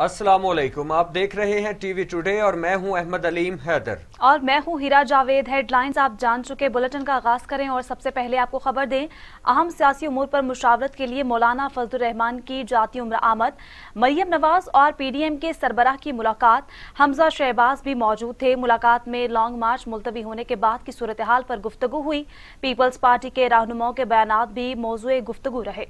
असलम आप देख रहे हैं टीवी टुडे और मैं हूं अहमद अलीम हैदर और मैं हूं हीरा जावेद हेडलाइंस आप जान चुके बुलेटिन का आगाज करें और सबसे पहले आपको खबर दें अहम सियासी उमूर पर मुशावरत के लिए मौलाना फजल रहमान की जाती उम्र आमद मरियम नवाज और पी डी एम के सरबराह की मुलाकात हमजा शहबाज भी मौजूद थे मुलाकात में लॉन्ग मार्च मुलतवी होने के बाद की सूरत हाल पर गुफ्तु हुई पीपल्स पार्टी के रहनुमाओं के बयान भी मौजूद गुफ्तु रहे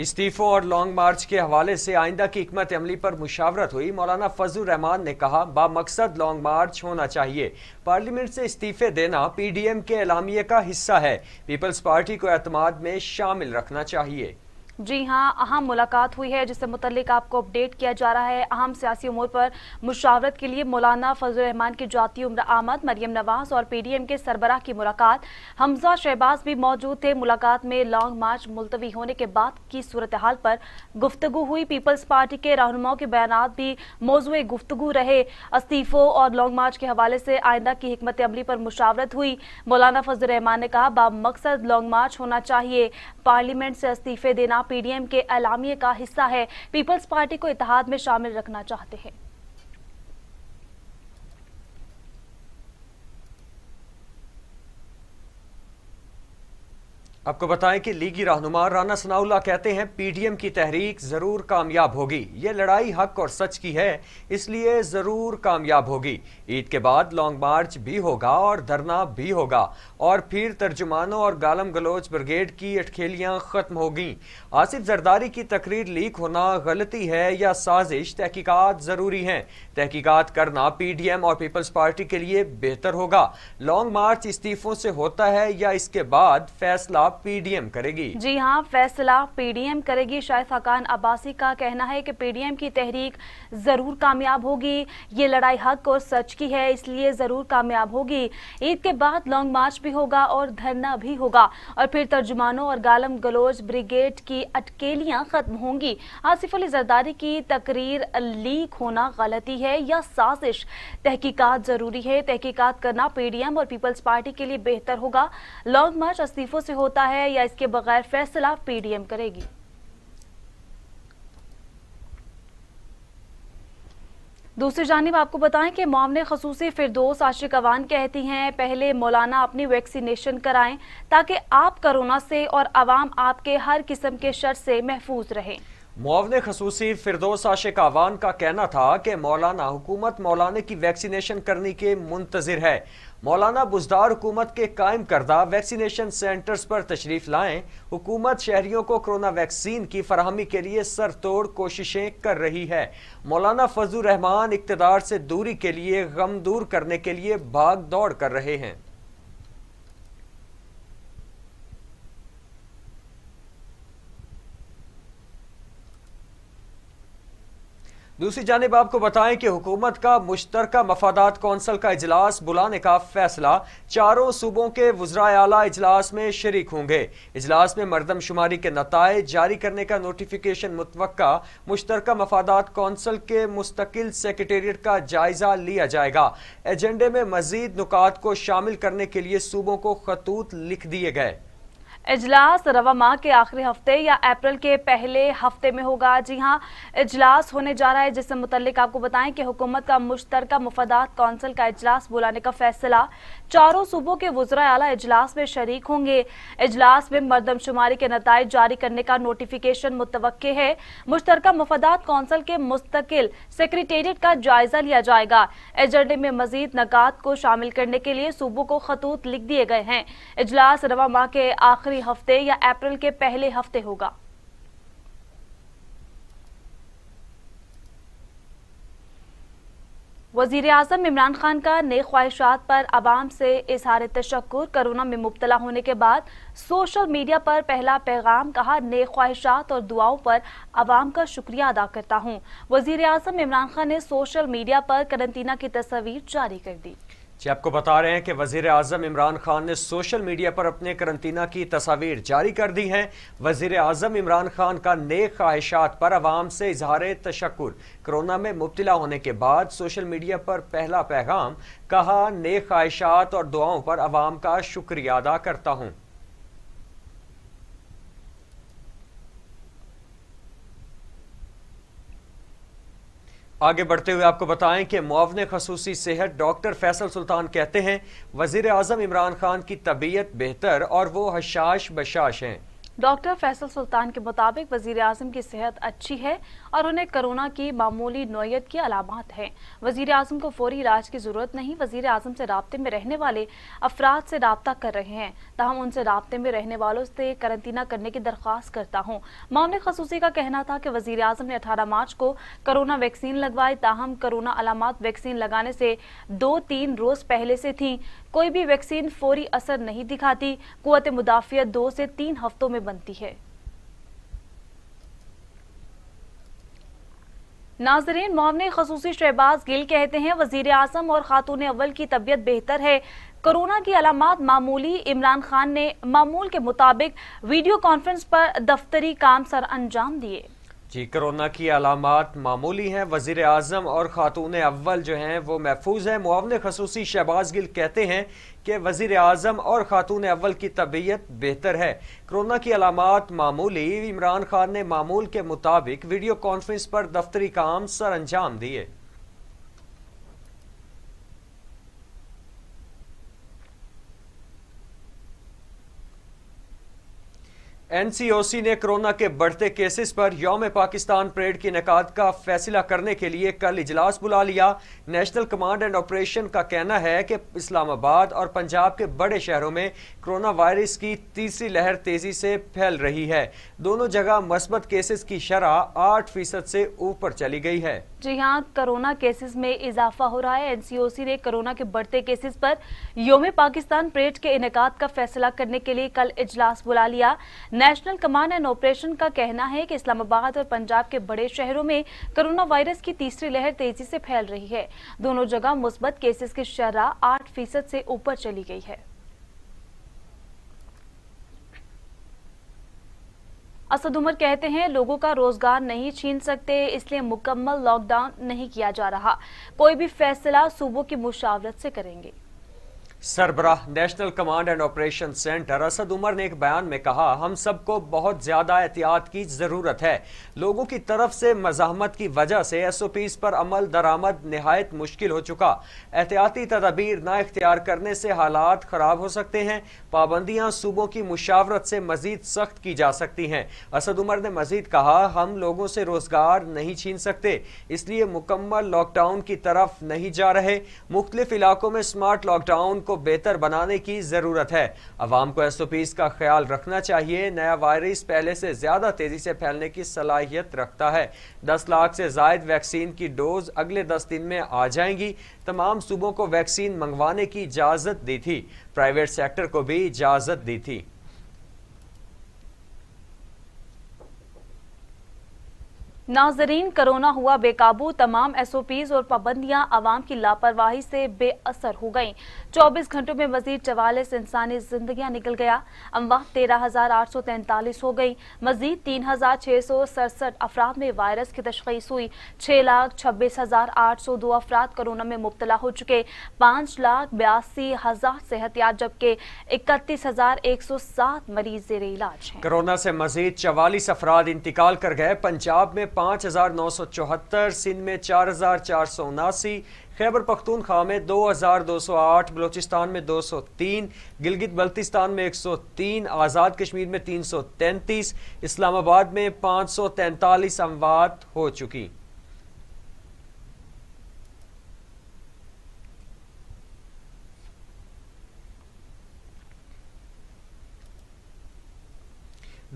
इस्तीफों और लॉन्ग मार्च के हवाले से आइंदा की हमत अमली पर मुशावरत हुई मौलाना फजल रहमान ने कहा बामकसद लॉन्ग मार्च होना चाहिए पार्लियामेंट से इस्तीफे देना पी डी एम के अलामिया का हिस्सा है पीपल्स पार्टी को अतमाद में शामिल रखना चाहिए जी हाँ अहम मुलाकात हुई है जिससे मुतलिक आपको अपडेट किया जा रहा है अहम सियासी उमूर पर मुशावरत के लिए मौलाना फजल रहमान की जाती उम्र आमद मरियम नवाज और पीडीएम के सरबराह की मुलाकात हमजा शहबाज भी मौजूद थे मुलाकात में लॉन्ग मार्च मुलतवी होने के बाद की सूरत हाल पर गुफ्तगु हुई पीपल्स पार्टी के रहनुमाओं के बयान भी मौजूद गुफ्तु रहे इस्तीफ़ों और लॉन्ग मार्च के हवाले से आइंदा की हमत अमली पर मुशावरत हुई मौलाना फजल रहमान ने कहा बा मकसद लॉन्ग मार्च होना चाहिए पार्लियामेंट से इस्तीफ़े देना पीडीएम के अलामिये का हिस्सा है पीपल्स पार्टी को इतिहाद में शामिल रखना चाहते हैं आपको बताएं कि लीगी रहनुमा राना सनाउल्ला कहते हैं पीडीएम की तहरीक ज़रूर कामयाब होगी ये लड़ाई हक और सच की है इसलिए ज़रूर कामयाब होगी ईद के बाद लॉन्ग मार्च भी होगा और धरना भी होगा और फिर तर्जुमानों और गालम गलोच ब्रिगेड की अटखेलियाँ ख़त्म होगी आसिफ जरदारी की तकरीर लीक होना गलती है या साजिश तहकीकत ज़रूरी हैं तहकीकत करना पी और पीपल्स पार्टी के लिए बेहतर होगा लॉन्ग मार्च इस्तीफ़ों से होता है या इसके बाद फैसला पीडीएम करेगी जी हाँ फैसला पीडीएम करेगी शायद फकान अब्बासी का कहना है कि पीडीएम की तहरीक ज़रूर कामयाब होगी ये लड़ाई हक और सच की है इसलिए ज़रूर कामयाब होगी ईद के बाद लॉन्ग मार्च भी होगा और धरना भी होगा और फिर तर्जुमानों और गालम गलोच ब्रिगेड की अटकेलियाँ ख़त्म होंगी आसिफ अली जरदारी की तकरीर लीक होना गलती है या साजिश तहकीकत ज़रूरी है तहकीकत करना पीडीएम और पीपल्स पार्टी के लिए बेहतर होगा लॉन्ग मार्च इस्तीफों से होता सकता है या इसके बगैर फैसला पीडीएम करेगी दूसरी जानब आपको बताएं कि मामले खसूसी फिरदोस आशिक अवान कहती हैं पहले मौलाना अपनी वैक्सीनेशन कराएं ताकि आप कोरोना से और आवाम आपके हर किस्म के शर से महफूज रहें मुआवन खसूसी फिरदोस आशिक आवान का कहना था कि मौलाना हुकूमत मौलाना की वैक्सीनेशन करने के मुंतजर है मौलाना बुजदार हुकूमत के कायम करदा वैक्सीनेशन सेंटर्स पर तशरीफ लाएं हुकूमत शहरियों को कोरोना वैक्सीन की फरहमी के लिए सर तोड़ कोशिशें कर रही है मौलाना फजल रहमान इकतदार से दूरी के लिए गम दूर करने के लिए भाग दौड़ कर रहे हैं दूसरी जानब आपको बताएं कि हुकूमत का मुश्तर मफादात कौंसल का इजलास बुलाने का फैसला चारों सूबों के वज्रा अला इजलास में शरीक होंगे इजलास में मरदमशुमारी के नतज जारी करने का नोटिफिकेशन मुतव मुश्तर मफादात कौंसल के मुस्तकिल सेक्रटेट का जायजा लिया जाएगा एजेंडे में मजीद नुकात को शामिल करने के लिए सूबों को खतूत लिख दिए गए इजलास रवा माह के आखिरी हफ्ते या अप्रैल के पहले हफ्ते में होगा जी हाँ इजलास होने जा रहा है जिससे मुतलिक आपको बताएं कि हुकूमत का मुश्तर मुफदात कौंसिल का इजलास बुलाने का फैसला चारों सूबों के वजरा अला इजलास में शरीक होंगे इजलास में मरदमशुमारी के नतज जारी करने का नोटिफिकेशन मुतव है मुश्तर मुफदात कौंसिल के मुस्तकिल सेक्रेटेरिएट का जायजा लिया जाएगा एजेंडे में मजीद नकात को शामिल करने के लिए सूबों को खतूत लिख दिए गए हैं इजलास रवा माह के आखिरी आखिरी हफ्ते या अप्रैल के पहले हफ्ते होगा वजीर अजम इमरान खान का नए ख्वाहिशात पर आवाम से इजहार तशक्र कोरोना में मुबतला होने के बाद सोशल मीडिया पर पहला पैगाम कहा नए ख्वाहिशात और दुआओं पर आवाम का शुक्रिया अदा करता हूँ वजीर अजम इमरान खान ने सोशल मीडिया पर करंतना की तस्वीर जारी कर दी जी आपको बता रहे हैं कि वजीर अजम इमरान खान ने सोशल मीडिया पर अपने करंतना की तस्वीर जारी कर दी हैं वजीर अजम इमरान खान का नेक ख्वाहिशात पर आवाम से इजहार तशक्र कोरोना में मुबतला होने के बाद सोशल मीडिया पर पहला पैगाम कहा नेक ख्वाहिशात और दुआओं पर आवाम का शुक्रिया अदा करता हूँ आगे बढ़ते हुए आपको बताएं कि मुआवन खसूसी सेहत डॉक्टर फैसल सुल्तान कहते हैं वजीर अजम इमरान खान की तबीयत बेहतर और वो हशाश बशाश हैं डॉक्टर फैसल सुल्तान के मुताबिक वजीर अजम की सेहत अच्छी है और उन्हें कोरोना की मामूली नोयत की अलामत है वजीर अजम को फौरी इलाज की जरूरत नहीं वजीर अजम से रबते में रहने वाले अफराद से रबता कर रहे हैं तहम उनसे रबते में रहने वालों से करंतना करने की दरख्वास्त करता हूँ मामले खसूसी का कहना था कि वजीर अजम ने अठारह मार्च को कोरोना वैक्सीन लगवाई ताहम कोरोना अलामत वैक्सीन लगाने से दो तीन रोज पहले से थी कोई भी वैक्सीन फौरी असर नहीं दिखाती कुत मुदाफियत दो से तीन हफ्तों में बनती है नाजरीन मामले खसूसी शहबाज गिल कहते हैं वजीर अजम और खातून अव्वल की तबीयत बेहतर है कोरोना की अलामत मामूली इमरान खान ने मामूल के मुताबिक वीडियो कॉन्फ्रेंस पर दफ्तरी काम सर अंजाम दिए जी कोरोना की अलामत मामूली हैं वजीर अजम और ख़ातून अव्वल जो हैं वो महफूज हैं मुआवन खसूसी शहबाज गिल कहते हैं कि वजीर अजम और ख़ातून अव्वल की तबीयत बेहतर है कोरोना की अलामत मामूली इमरान खान ने मामूल के मुताबिक वीडियो कॉन्फ्रेंस पर दफ्तरी काम सर अंजाम दिए एनसीओसी ने कोरोना के बढ़ते केसेस पर योम पाकिस्तान परेड की इनका का फैसला करने के लिए कल इजलास बुला लिया नेशनल कमांड एंड ऑपरेशन का कहना है कि इस्लामाबाद और पंजाब के बड़े शहरों में कोरोना वायरस की तीसरी लहर तेजी से फैल रही है दोनों जगह मस्बत केसेस की शरह आठ फीसद से ऊपर चली गई है जी हाँ कोरोना केसेस में इजाफा हो रहा है एनसीओसी ने कोरोना के बढ़ते केसेस पर योम पाकिस्तान परेड के इनका का फैसला करने के लिए कल इजलास बुला लिया नेशनल कमांड एंड ऑपरेशन का कहना है कि इस्लामाबाद और पंजाब के बड़े शहरों में कोरोना वायरस की तीसरी लहर तेजी से फैल रही है दोनों जगह मुस्बत केसेस की शराह आठ फीसद से ऊपर चली गई है असद उमर कहते हैं लोगों का रोजगार नहीं छीन सकते इसलिए मुकम्मल लॉकडाउन नहीं किया जा रहा कोई भी फैसला सूबों की मुशावरत से करेंगे सरबराह national command and operation center Asad Umar ने एक बयान में कहा हम सबको बहुत ज़्यादा एहतियात की ज़रूरत है लोगों की तरफ से मजामत की वजह से एस ओ पीज़ पर अमल दरामद नहायत मुश्किल हो चुका एहतियाती तदाबीर ना इख्तियार करने से हालात ख़राब हो सकते हैं पाबंदियाँ सूबों की मुशावरत से मज़ीद सख्त की जा सकती हैं असद उमर ने मज़ीद कहा हम लोगों से रोज़गार नहीं छीन सकते इसलिए मुकम्मल लॉकडाउन की तरफ नहीं जा रहे मुख्तलिफ इलाकों में स्मार्ट लॉकडाउन को बेहतर बनाने की ज़रूरत है अवाम को एस ओ पीज़ का ख्याल रखना चाहिए नया वायरस पहले से ज़्यादा तेज़ी से फैलने की सलाहियत रखता है दस लाख से जायद वैक्सीन की डोज अगले दस दिन में आ जाएंगी तमाम सूबों को वैक्सीन मंगवाने की इजाज़त दी थी प्राइवेट सेक्टर को भी इजाज़त दी थी नाजरीन कोरोना हुआ बेकाबू तमाम एस ओ पीज और पाबंदियां आवाम की लापरवाही से बेअसर हो गईं 24 घंटों में मजीद चवालीस इंसानी जिंदगियां निकल गया अमवा तेरह हजार आठ सौ तैंतालीस हो गई मजीद तीन हजार छह सौ सड़सठ अफराद में वायरस की तशखीस हुई छह लाख छब्बीस हजार आठ सौ दो अफराद कोरोना में मुबतला हो चुके पाँच लाख बयासी हजार सेहतियात जबकि इकतीस हजार एक सौ सात मरीज जेर इलाज कोरोना से मजीद चवालीस अफराद इंतकाल कर गए पंजाब में पाँच हज़ार नौ सौ चौहत्तर सिंध में चार हज़ार चार सौ उनासी खैबर पख्तूनख्वा में दो हज़ार दो सौ आठ बलोचिस्तान में दो सौ तीन गिलगित बल्तिस्तान में एक सौ तीन आज़ाद कश्मीर में तीन सौ तैंतीस इस्लामाबाद में पाँच सौ तैंतालीस अमवात हो चुकी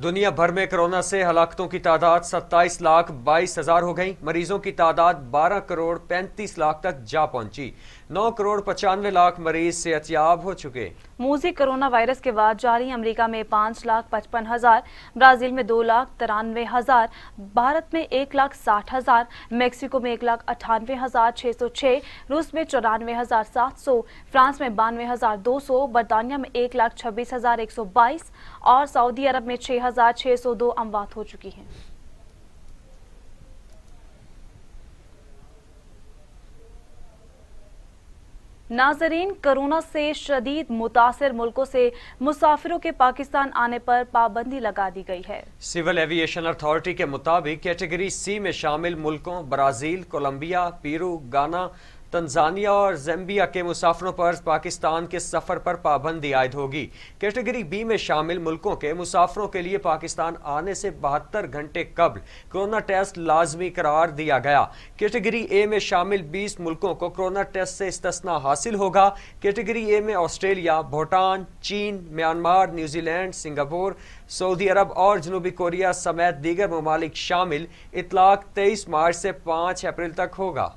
दुनिया भर में कोरोना से हलाकतों की तादाद 27 लाख बाईस हजार हो गई मरीजों की तादाद 12 करोड़ 35 लाख तक जा पहुंची नौ करोड़ पचानवे लाख मरीज से अतियाब हो चुके मूजी कोरोना वायरस के बाद जारी अमेरिका में पाँच लाख पचपन हजार ब्राजील में दो लाख तिरानवे हजार भारत में एक लाख साठ हजार मेक्सिको में एक लाख अठानवे हजार छह सौ छह रूस में चौरानवे हजार सात सौ फ्रांस में बानवे हजार दो सौ बरतानिया में एक लाख छब्बीस हजार एक सौ बाईस और सऊदी अरब में छः हजार छह सौ दो अमवात हो चुकी है नाजरीन कोरोना से शदीद मुतासर मुल्कों से मुसाफिरों के पाकिस्तान आने पर पाबंदी लगा दी गई है सिविल एविएशन अथॉरिटी के मुताबिक कैटेगरी सी में शामिल मुल्कों ब्राज़ील कोलंबिया पीरू गाना तंजानिया और जम्बिया के मुसाफरों पर पाकिस्तान के सफर पर पाबंदी आयद होगी कैटेगरी बी में शामिल मुल्कों के मुसाफरों के लिए पाकिस्तान आने से बहत्तर घंटे कबल कोरोना टेस्ट लाजमी करार दिया गया कैटेगरी ए में शामिल बीस मुल्कों को कोरोना टेस्ट से इस्तना हासिल होगा कैटेगरी ए में ऑस्ट्रेलिया भूटान चीन म्यांमार न्यूजीलैंड सिंगापुर सऊदी अरब और जनूबी कोरिया समेत दीगर ममालिक शामिल इतलाक तेईस मार्च से पाँच अप्रैल तक होगा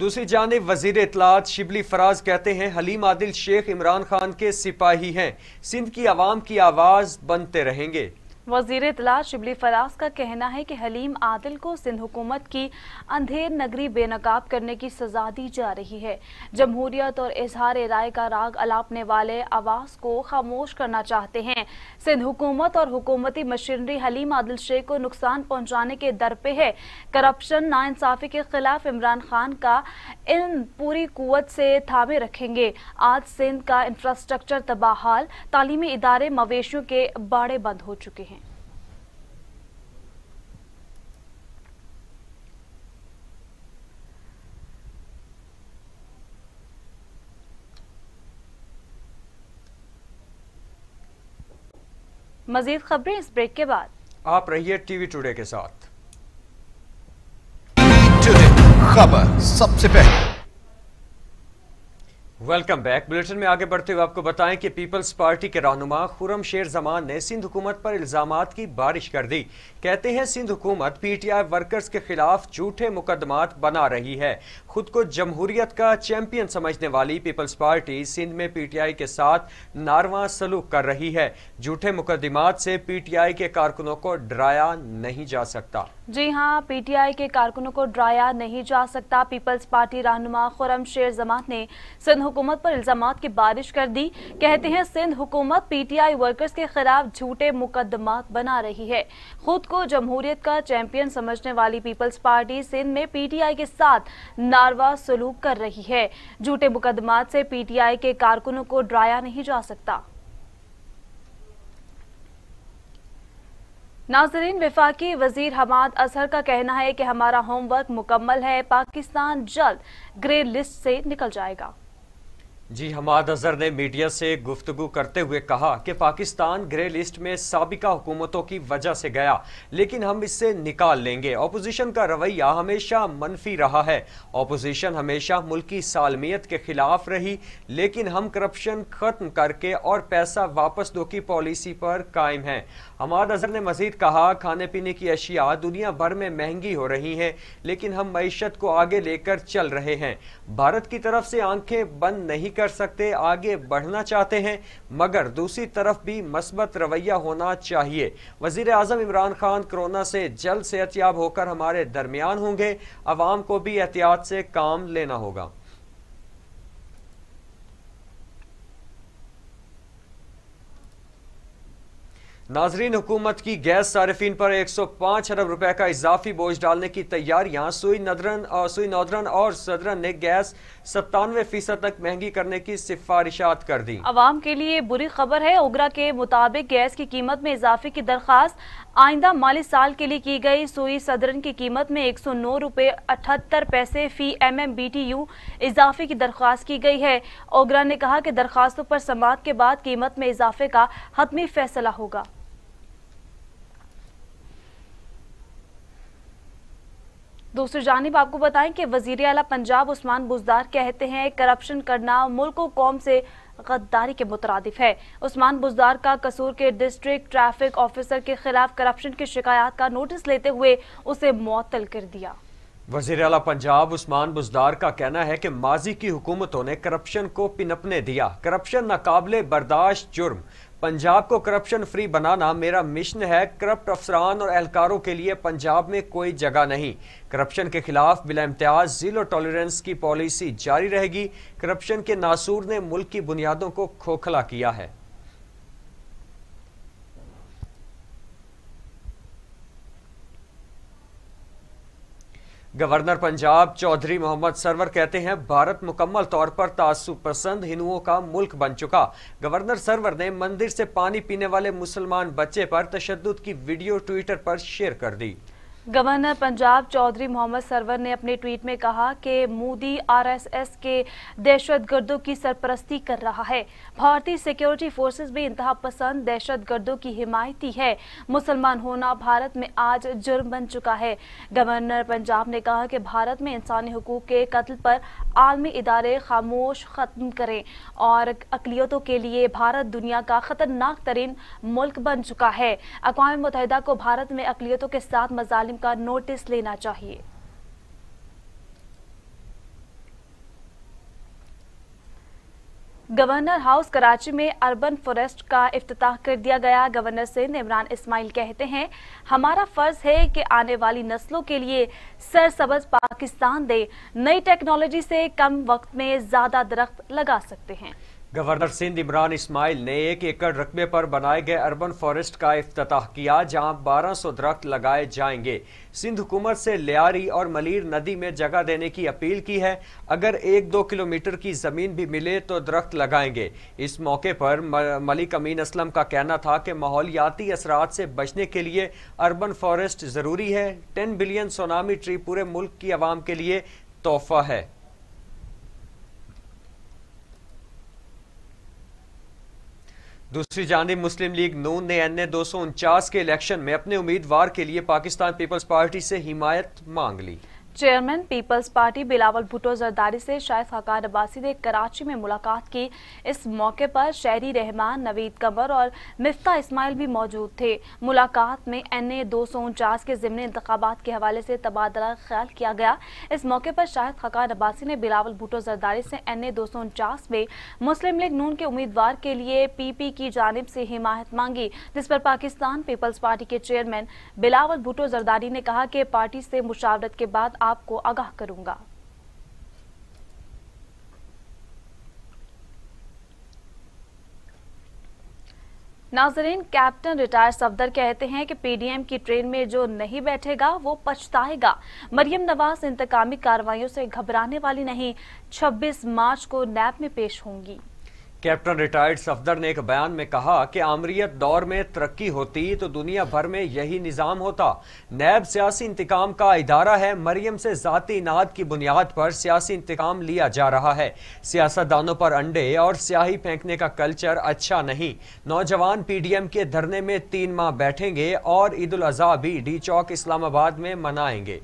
दूसरी जानब वजीर इतलात शिबली फराज कहते हैं हलीम आदिल शेख इमरान खान के सिपाही हैं सिंध की आवाम की आवाज़ बनते रहेंगे वजीर इतला शिबली फराज का कहना है कि हलीम आदिल को सिंध हुकूमत की अंधेर नगरी बेनकाब करने की सजा दी जा रही है जमहूरियत और इजहार राय का राग अलापने वाले आवाज़ को खामोश करना चाहते हैं सिंध हुकूमत और हुकूमती मशीनरी हलीम आदिल शेख को नुकसान पहुंचाने के दर पे है करप्शन इंसाफ़ी के खिलाफ इमरान खान का इन पूरी कुत से थामे रखेंगे आज सिंध का इंफ्रास्ट्रक्चर तबाहाल तालीमी इदारे मवेशियों के बाड़े बंद हो चुके हैं मजीद खबरें इस ब्रेक के बाद आप रहिए टीवी टुडे के साथ खबर सबसे पहले वेलकम बैक बुलेटिन में आगे बढ़ते हुए आपको बताएं कि पीपल्स पार्टी के रहनुमा खुरम शेर जमान ने सिंध हुकूमत पर इल्जाम की बारिश कर दी कहते हैं सिंध हुकूमत पीटीआई वर्कर्स के खिलाफ झूठे मुकदमात बना रही है खुद को जमहूरियत का चैंपियन समझने वाली पीपल्स पार्टी सिंध में पीटीआई के साथ नारवा सलूक कर रही है झूठे मुकदमात से पीटीआई के कारकुनों को डराया नहीं जा सकता जी हाँ पीटीआई के कारकुनों को डराया नहीं जा सकता पीपल्स पार्टी रहनुमा खुरम शेर जमात ने सिंध हुकूमत पर इल्जाम की बारिश कर दी कहते हैं सिंध हुकूमत पीटीआई वर्कर्स के खिलाफ झूठे मुकदमा बना रही है खुद को जमहूरियत का चैंपियन समझने वाली पीपल्स पार्टी सिंध में पीटीआई के साथ नार कारवा सलूक कर रही है झूठे मुकदमात से पीटीआई के कारकुनों को डराया नहीं जा सकता नाजरीन विफाकी वजीर हमाद अजहर का कहना है कि हमारा होमवर्क मुकम्मल है पाकिस्तान जल्द ग्रे लिस्ट से निकल जाएगा जी हमाद अजहर ने मीडिया से गुफ्तु करते हुए कहा कि पाकिस्तान ग्रे लिस्ट में सबका हुकूमतों की वजह से गया लेकिन हम इससे निकाल लेंगे अपोजिशन का रवैया हमेशा मनफी रहा है अपोजिशन हमेशा मुल्की सालमियत के खिलाफ रही लेकिन हम करप्शन ख़त्म करके और पैसा वापस दो की पॉलिसी पर कायम हैं हमाद अजहर ने मजीद कहा खाने पीने की अशिया दुनिया भर में महंगी हो रही हैं लेकिन हम मीशत को आगे लेकर चल रहे हैं भारत की तरफ से आंखें बंद नहीं कर सकते आगे बढ़ना चाहते हैं मगर दूसरी तरफ भी मस्बत रवैया होना चाहिए वजीर अजम इमरान खान कोरोना से जल्द सेहतियाब होकर हमारे दरमियान होंगे आवाम को भी एहतियात से काम लेना होगा नाजरीन हुकूमत की गैस सार्फिन पर 105 अरब रुपए का इजाफी बोझ डालने की तैयारियां सुई नदरन और सुई नौदरन और सदरन ने गैस सत्तानवे फीसद तक महंगी करने की सिफारिशात कर दी आवाम के लिए बुरी खबर है उगरा के मुताबिक गैस की कीमत में इजाफे की दरख्वास्त आइंदा माली साल के लिए की गई सुई सदरन की कीमत में एक सौ नौ रुपये अठहत्तर पैसे फी M M B T U इजाफे की दरख्वास्त की गई है ओगरा ने कहा कि दरख्वास्तों पर समाप्त के बाद कीमत में इजाफे का हतमी फैसला होगा दूसरी जानब आपको बताएं कि वजीर अला पंजाब उस्मान बुजदार कहते हैं करप्शन करना मुल्क कौम से गद्दारी के मुतरद है उस्मान बुजदार का कसूर के डिस्ट्रिक्ट ट्रैफिक ऑफिसर के खिलाफ करप्शन की शिकायत का नोटिस लेते हुए उसे मअतल कर दिया वजीर अला पंजाब उस्मान बुजदार का कहना है कि माजी की हुकूमतों ने करप्शन को पिनपने दिया करप्शन नाकबले बर्दाश्त जुर्म पंजाब को करप्शन फ्री बनाना मेरा मिशन है करप्ट अफसरान और एहलकारों के लिए पंजाब में कोई जगह नहीं करप्शन के खिलाफ बिला इम्तियाज जीरो टॉलरेंस की पॉलिसी जारी रहेगी करप्शन के नासूर ने मुल्क की बुनियादों को खोखला किया है गवर्नर पंजाब चौधरी मोहम्मद सरवर कहते हैं भारत मुकम्मल तौर पर तासुब पसंद हिंदुओं का मुल्क बन चुका गवर्नर सरवर ने मंदिर से पानी पीने वाले मुसलमान बच्चे पर तशद की वीडियो ट्विटर पर शेयर कर दी गवर्नर पंजाब चौधरी मोहम्मद सरवर ने अपने ट्वीट में कहा कि मोदी आरएसएस के दहशतगर्दों की सरपरस्ती कर रहा है भारतीय सिक्योरिटी फोर्सेस भी इंतहा पसंद दहशतगर्दों की हिमायती है मुसलमान होना भारत में आज जुर्म बन चुका है गवर्नर पंजाब ने कहा कि भारत में इंसानी हकूक के कत्ल पर आलमी इदारे खामोश खत्म करें और अकलीतों के लिए भारत दुनिया का खतरनाक तरीन मुल्क बन चुका है अकवा मुतहदा को भारत में अकलीतों के साथ मजालिम अधिनियम का नोटिस लेना चाहिए गवर्नर हाउस कराची में अर्बन फॉरेस्ट का अफ्ताह कर दिया गया गवर्नर सिंध इमरान इस्माइल कहते हैं हमारा फर्ज है कि आने वाली नस्लों के लिए सरसब्ज पाकिस्तान दे नई टेक्नोलॉजी से कम वक्त में ज्यादा दरख्त लगा सकते हैं गवर्नर सिंध इमरान इस्माइल ने एक एकड़ रकबे पर बनाए गए अर्बन फॉरेस्ट का अफ्ताह किया जहां 1200 दरख्त लगाए जाएंगे सिंध हुकूमत से लियारी और मलिर नदी में जगह देने की अपील की है अगर एक दो किलोमीटर की ज़मीन भी मिले तो दरख्त लगाएंगे इस मौके पर मलिक अमीन असलम का कहना था कि माहौलियाती असरात से बचने के लिए अर्बन फॉरेस्ट ज़रूरी है टेन बिलियन सोनामी ट्री पूरे मुल्क की आवाम के लिए तोहफा है दूसरी जानी मुस्लिम लीग नून ने एन ए दो सौ उनचास के इलेक्शन में अपने उम्मीदवार के लिए पाकिस्तान पीपल्स पार्टी से हिमायत मांग ली chairman people's party Bilawal Bhutto Zardari से शायद हकार अब्बासी ने कराची में मुलाकात की इस मौके पर शहरी रहमान नवीद कंवर और मिफ्ता इस्माइल भी मौजूद थे मुलाकात में एन ए दो सौ उनचास के ज़िमनी इंतबात के हवाले से तबादला ख्याल किया गया इस मौके पर शायद हकार अब्बासी ने बिलावल भुटो जरदारी से एन ए दो सौ उनचास में मुस्लिम लीग नून के उम्मीदवार के लिए पी पी की जानब से हिमायत मांगी जिस पर पाकिस्तान पीपल्स पार्टी के चेयरमैन बिलावल भुटो जरदारी ने कहा कि पार्टी से मुशावरत के बाद आपको आगाह करूंगा नाजरीन कैप्टन रिटायर सफदर कहते हैं कि पीडीएम की ट्रेन में जो नहीं बैठेगा वो पछताएगा मरियम नवाज इंतकामी कार्रवाइयों से घबराने वाली नहीं 26 मार्च को नैब में पेश होंगी कैप्टन रिटायर्ड सफदर ने एक बयान में कहा कि आमरीत दौर में तरक्की होती तो दुनिया भर में यही निज़ाम होता नैब सियासी इंतकाम का इदारा है मरियम से ज़ाती इनाद की बुनियाद पर सियासी इंतकाम लिया जा रहा है सियासतदानों पर अंडे और स्याही फेंकने का कल्चर अच्छा नहीं नौजवान पी डी एम के धरने में तीन माह बैठेंगे और ईद अजी डी चौक इस्लामाबाद में मनाएंगे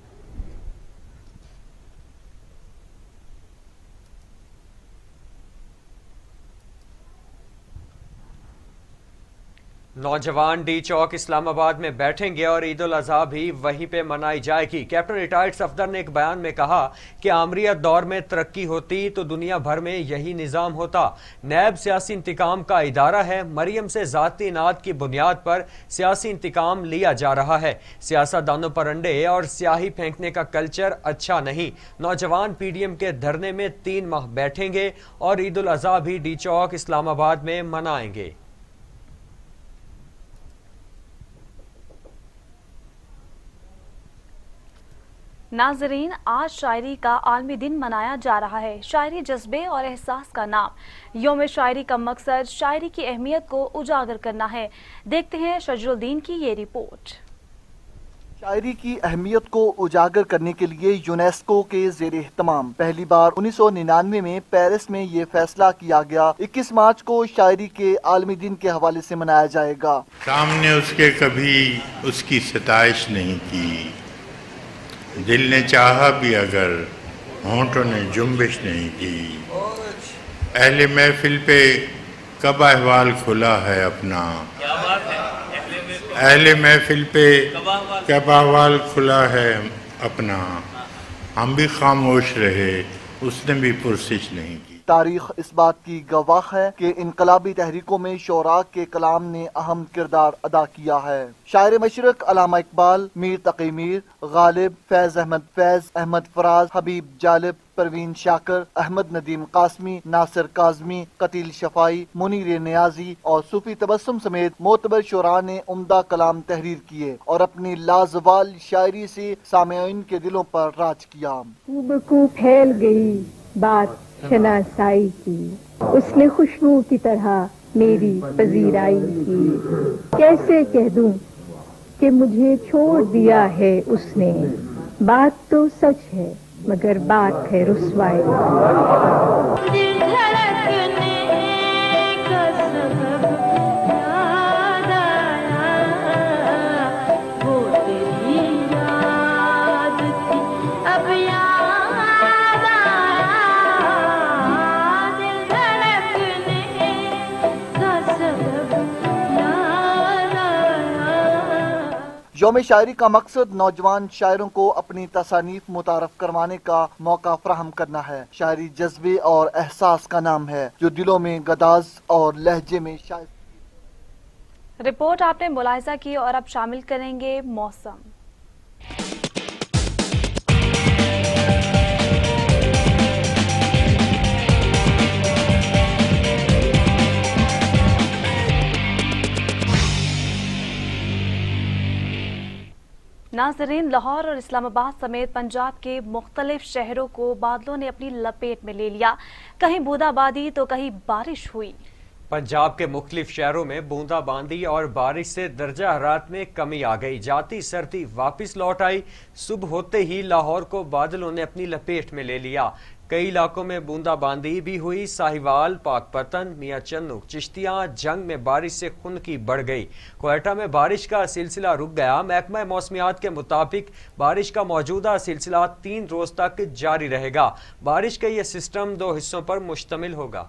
नौजवान डी चौक इस्लामाबाद में बैठेंगे और ईद उल अजहा भी वहीं पे मनाई जाएगी कैप्टन रिटायर्ड सफदर ने एक बयान में कहा कि आमरिया दौर में तरक्की होती तो दुनिया भर में यही निज़ाम होता नैब सियासी इंतकाम का इदारा है मरियम से ज़ाती नात की बुनियाद पर सियासी इंतकाम लिया जा रहा है सियासतदानों पर अंडे और स्याही फेंकने का कल्चर अच्छा नहीं नौजवान पी डी एम के धरने में तीन माह बैठेंगे और ईद उल अजहा भी डी चौक इस्लामाबाद में मनाएंगे नाजरीन आज शायरी का आलमी दिन मनाया जा रहा है शायरी जज्बे और एहसास का नाम योम शायरी का मकसद शायरी की अहमियत को उजागर करना है देखते हैं शजरुद्दीन की ये रिपोर्ट शायरी की अहमियत को उजागर करने के लिए यूनेस्को के जेर अहतमाम पहली बार 1999 में पेरिस में ये फैसला किया गया 21 मार्च को शायरी के आलमी दिन के हवाले से मनाया जाएगा सामने उसके कभी उसकी सताइश नहीं की दिल ने चाहा भी अगर होंठों ने जुम्बिश नहीं की अहले महफिल पे कब अहवाल खुला है अपना अहले महफिल पे कब अहवाल खुला है अपना हम भी खामोश रहे उसने भी पुरसिश नहीं की तारीख इस बात की गवाह है कि इनकलाबी तहरीकों में शौरा के कलाम ने अहम किरदार अदा किया है शायर मशरक अलामा इकबाल मीर तकी मीर गालिब फैज़ अहमद फैज़ अहमद फराज हबीब जालिब परवीन शाकर अहमद नदीम कासमी नासिर काजमी कतील शफाई मुनीर न्याजी और सूफी तबस्म समेत मोतबर शुरा ने उमदा कलाम तहरीर किए और अपनी लाजवाल शायरी से सामयन के दिलों पर राज किया फैल गई बात शनासाई की उसने खुशबू की तरह मेरी पजीराई की कैसे कह दूं कि मुझे छोड़ दिया है उसने बात तो सच है मगर बात है रसवाई योम शायरी का मकसद नौजवान शायरों को अपनी तसानीफ मुतारफ करवाने का मौका फ्राहम करना है शायरी जज्बे और एहसास का नाम है जो दिलों में गदाज और लहजे में शायर रिपोर्ट आपने मुलायजा की और अब शामिल करेंगे मौसम नाजरीन लाहौर और इस्लामाबाद समेत पंजाब के मुख्तलिफ शहरों को बादलों ने अपनी लपेट में ले लिया कहीं बूंदाबांदी तो कहीं बारिश हुई पंजाब के मुख्तलिफ शहरों में बूंदाबांदी और बारिश से दर्जा हरात में कमी आ गई जाती सर्दी वापस लौट आई सुबह होते ही लाहौर को बादलों ने अपनी लपेट में ले लिया कई इलाकों में बूंदाबांदी भी हुई साहिवाल पाकपतन मियाँ चन्नू चिश्तियाँ जंग में बारिश से की बढ़ गई कोयटा में बारिश का सिलसिला रुक गया महकमा मौसमियात के मुताबिक बारिश का मौजूदा सिलसिला तीन रोज तक जारी रहेगा बारिश का यह सिस्टम दो हिस्सों पर मुश्तमिल होगा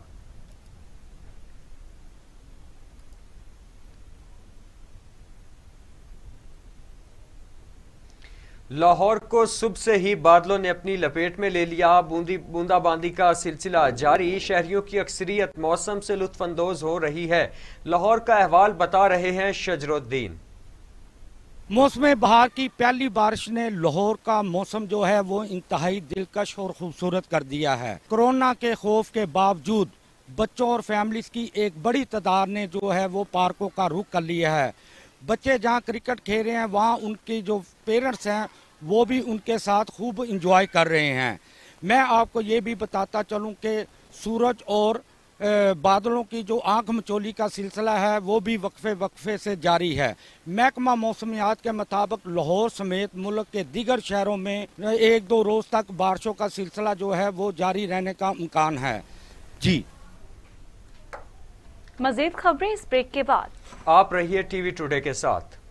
लाहौर को सुबह से ही बादलों ने अपनी लपेट में ले लिया बूंदी बूंदाबांदी का सिलसिला जारी शहरियों की अक्सरियत मौसम से लुत्फानंदोज हो रही है लाहौर का अहवाल बता रहे हैं शजरुद्दीन मौसम बहार की पहली बारिश ने लाहौर का मौसम जो है वो इंतहाई दिलकश और खूबसूरत कर दिया है कोरोना के खौफ के बावजूद बच्चों और फैमिलीज की एक बड़ी तादाद ने जो है वो पार्कों का रुख कर लिया है बच्चे जहाँ क्रिकेट खेल रहे हैं वहाँ उनके जो पेरेंट्स हैं वो भी उनके साथ खूब इंजॉय कर रहे हैं मैं आपको ये भी बताता चलूँ कि सूरज और बादलों की जो आंख मचोली का सिलसिला है वो भी वक्फे वक्फे से जारी है महकमा मौसमियात के मुताबिक लाहौर समेत मुल्क के दीगर शहरों में एक दो रोज़ तक बारिशों का सिलसिला जो है वो जारी रहने का इम्कान है जी मजीद खबरें इस ब्रेक के बाद आप रहिए टीवी टुडे के साथ